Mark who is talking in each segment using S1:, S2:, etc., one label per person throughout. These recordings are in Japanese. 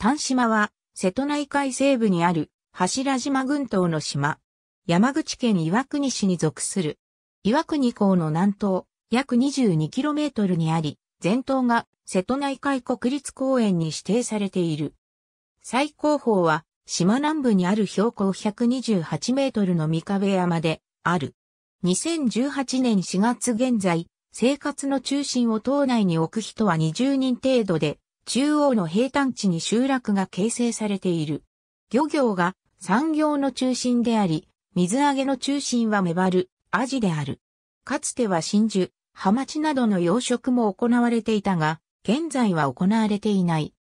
S1: 丹島は、瀬戸内海西部にある、柱島群島の島。山口県岩国市に属する。岩国港の南東、約 22km にあり、全島が瀬戸内海国立公園に指定されている。最高峰は、島南部にある標高128メートルの三壁山で、ある。2018年4月現在、生活の中心を島内に置く人は20人程度で、中央の平坦地に集落が形成されている。漁業が産業の中心であり、水揚げの中心はメバル、アジである。かつては真珠、ハマチなどの養殖も行われていたが、現在は行われていない。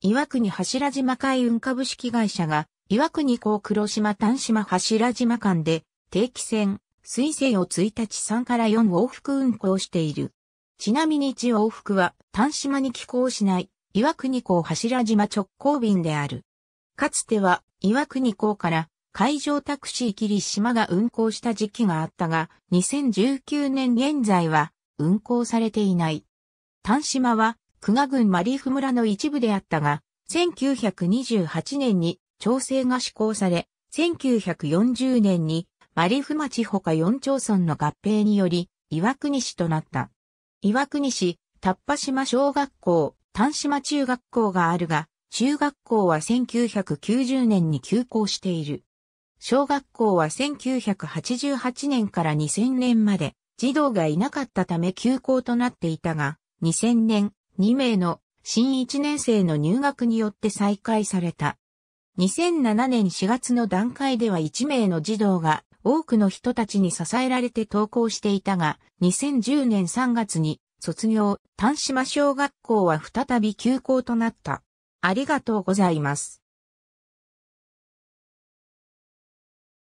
S1: 岩国柱島海運株式会社が、岩国港黒島丹島柱島間で、定期船、水星を1日3から4往復運航している。ちなみに1往復は、丹島に寄港しない、岩国港柱島直行便である。かつては岩国港から海上タクシーり島が運行した時期があったが、2019年現在は運行されていない。丹島は、久我郡マリフ村の一部であったが、1928年に調整が施行され、1940年にマリフ町ほか4町村の合併により、岩国市となった。岩国市、タッ島小学校、丹島中学校があるが、中学校は1990年に休校している。小学校は1988年から2000年まで児童がいなかったため休校となっていたが、2000年2名の新1年生の入学によって再開された。2007年4月の段階では1名の児童が多くの人たちに支えられて登校していたが、2010年3月に卒業、丹島小学校は再び休校となった。ありがとうございます。